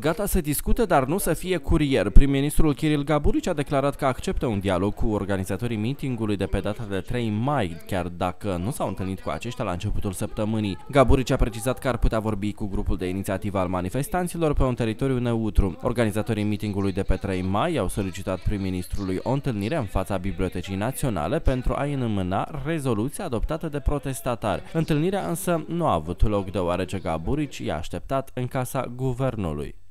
Gata să discute, dar nu să fie curier. Prim-ministrul Kiril Gaburici a declarat că acceptă un dialog cu organizatorii mitingului de pe data de 3 mai, chiar dacă nu s-au întâlnit cu aceștia la începutul săptămânii. Gaburici a precizat că ar putea vorbi cu grupul de inițiativă al manifestanților pe un teritoriu neutru. Organizatorii mitingului de pe 3 mai au solicitat prim-ministrului o întâlnire în fața Bibliotecii Naționale pentru a-i înmâna rezoluția adoptată de protestatari. Întâlnirea însă nu a avut loc deoarece Gaburici i-a așteptat în casa guvernului.